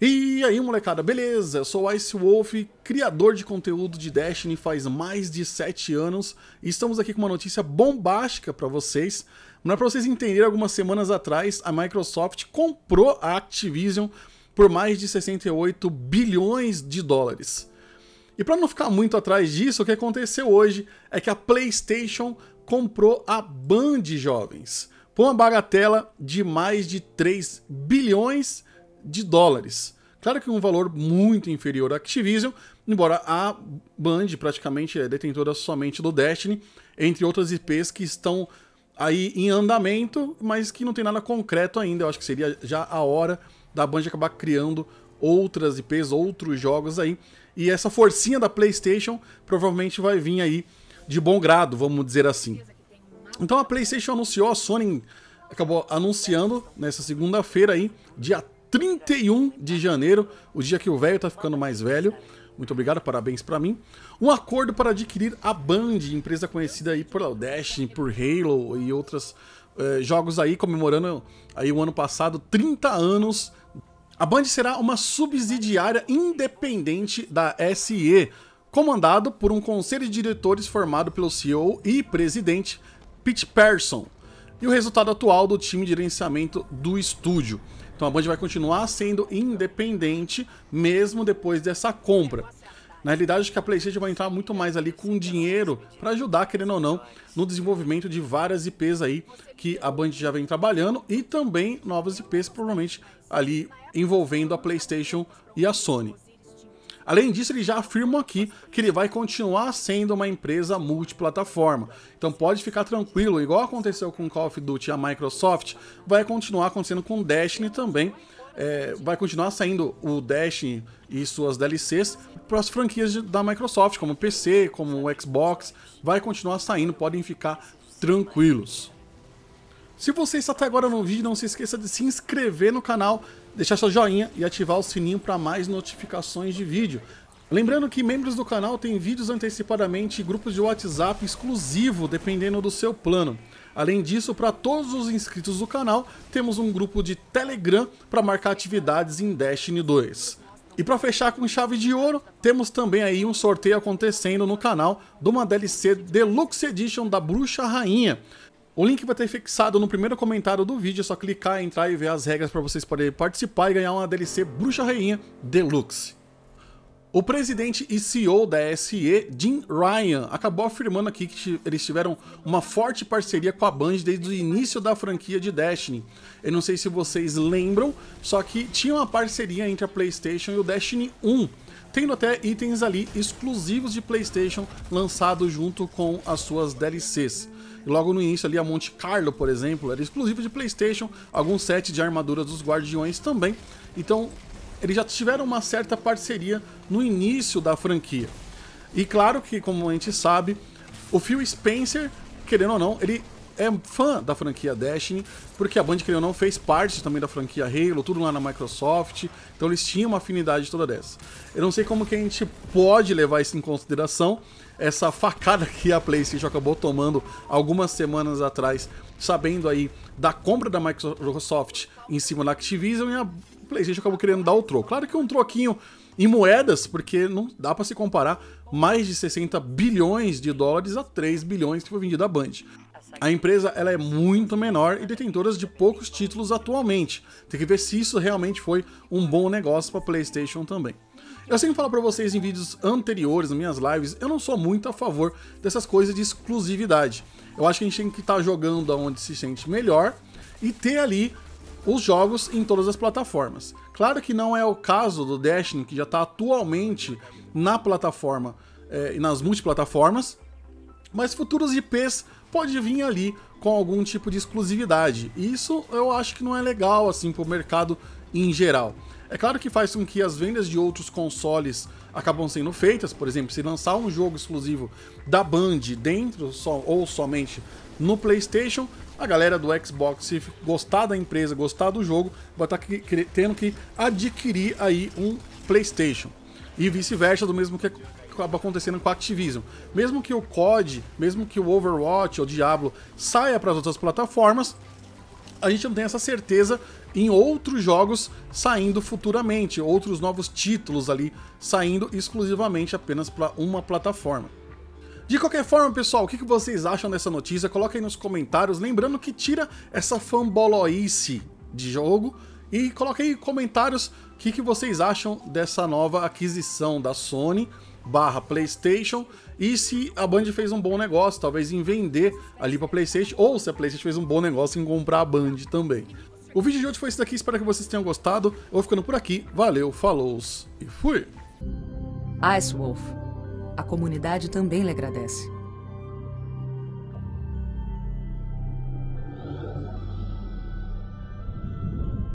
E aí, molecada, beleza? Eu sou o Ice Wolf, criador de conteúdo de Destiny faz mais de 7 anos, e estamos aqui com uma notícia bombástica para vocês. Não é para vocês entenderem, algumas semanas atrás a Microsoft comprou a Activision por mais de 68 bilhões de dólares. E para não ficar muito atrás disso, o que aconteceu hoje é que a PlayStation comprou a Band Jovens por uma bagatela de mais de 3 bilhões de dólares. Claro que é um valor muito inferior à Activision, embora a Band praticamente é detentora somente do Destiny, entre outras IPs que estão aí em andamento, mas que não tem nada concreto ainda. Eu acho que seria já a hora da Band acabar criando outras IPs, outros jogos aí. E essa forcinha da PlayStation provavelmente vai vir aí de bom grado, vamos dizer assim. Então a PlayStation anunciou, a Sony acabou anunciando nessa segunda-feira aí, dia 31 de janeiro, o dia que o velho tá ficando mais velho. Muito obrigado, parabéns para mim. Um acordo para adquirir a Band, empresa conhecida aí por Destiny, por Halo e outros eh, jogos aí, comemorando aí o ano passado 30 anos. A Band será uma subsidiária independente da SE, comandado por um conselho de diretores formado pelo CEO e presidente Pete Persson, e o resultado atual do time de gerenciamento do estúdio. Então a Band vai continuar sendo independente mesmo depois dessa compra. Na realidade, que a PlayStation vai entrar muito mais ali com dinheiro para ajudar, querendo ou não, no desenvolvimento de várias IPs aí que a Band já vem trabalhando e também novas IPs, provavelmente ali envolvendo a PlayStation e a Sony. Além disso, ele já afirma aqui que ele vai continuar sendo uma empresa multiplataforma. Então pode ficar tranquilo, igual aconteceu com Call of Duty e a Microsoft, vai continuar acontecendo com Destiny também. É, vai continuar saindo o Destiny e suas DLCs para as franquias de, da Microsoft, como PC, como Xbox, vai continuar saindo, podem ficar tranquilos. Se você está até agora no vídeo, não se esqueça de se inscrever no canal, deixar seu joinha e ativar o sininho para mais notificações de vídeo. Lembrando que membros do canal têm vídeos antecipadamente e grupos de WhatsApp exclusivo, dependendo do seu plano. Além disso, para todos os inscritos do canal, temos um grupo de Telegram para marcar atividades em Destiny 2. E para fechar com chave de ouro, temos também aí um sorteio acontecendo no canal de uma DLC Deluxe Edition da Bruxa Rainha. O link vai estar fixado no primeiro comentário do vídeo, é só clicar, entrar e ver as regras para vocês poderem participar e ganhar uma DLC Bruxa Rainha Deluxe. O presidente e CEO da SE, Jim Ryan, acabou afirmando aqui que eles tiveram uma forte parceria com a Band desde o início da franquia de Destiny. Eu não sei se vocês lembram, só que tinha uma parceria entre a PlayStation e o Destiny 1, tendo até itens ali exclusivos de PlayStation lançados junto com as suas DLCs logo no início ali a Monte Carlo, por exemplo, era exclusivo de PlayStation, alguns sets de armaduras dos Guardiões também. Então, eles já tiveram uma certa parceria no início da franquia. E claro que, como a gente sabe, o Phil Spencer, querendo ou não, ele é fã da franquia Destiny, porque a Band querendo não fez parte também da franquia Halo, tudo lá na Microsoft, então eles tinham uma afinidade toda dessa. Eu não sei como que a gente pode levar isso em consideração, essa facada que a PlayStation acabou tomando algumas semanas atrás, sabendo aí da compra da Microsoft em cima da Activision e a PlayStation acabou querendo dar o troco. Claro que um troquinho em moedas, porque não dá para se comparar mais de 60 bilhões de dólares a 3 bilhões que foi vendido a Band. A empresa ela é muito menor e detentora de poucos títulos atualmente. Tem que ver se isso realmente foi um bom negócio para PlayStation também. Eu sempre falo para vocês em vídeos anteriores, nas minhas lives, eu não sou muito a favor dessas coisas de exclusividade. Eu acho que a gente tem que estar tá jogando aonde se sente melhor e ter ali os jogos em todas as plataformas. Claro que não é o caso do Destiny, que já está atualmente na plataforma eh, e nas multiplataformas, mas futuros IPs pode vir ali com algum tipo de exclusividade. E isso eu acho que não é legal assim para o mercado em geral. É claro que faz com que as vendas de outros consoles acabam sendo feitas, por exemplo, se lançar um jogo exclusivo da Band dentro ou somente no PlayStation, a galera do Xbox, se gostar da empresa, gostar do jogo, vai tá estar tendo que adquirir aí um PlayStation. E vice-versa, do mesmo que acaba acontecendo com a Activision. Mesmo que o COD, mesmo que o Overwatch ou Diablo saia para as outras plataformas, a gente não tem essa certeza em outros jogos saindo futuramente, outros novos títulos ali saindo exclusivamente apenas para uma plataforma. De qualquer forma, pessoal, o que vocês acham dessa notícia? Coloca aí nos comentários, lembrando que tira essa fanboloice de jogo e coloca aí comentários o que vocês acham dessa nova aquisição da Sony barra PlayStation e se a Band fez um bom negócio, talvez em vender ali para PlayStation, ou se a PlayStation fez um bom negócio em comprar a Band também. O vídeo de hoje foi esse daqui, espero que vocês tenham gostado. Eu vou ficando por aqui, valeu, falou e fui! Ice Wolf, a comunidade também lhe agradece.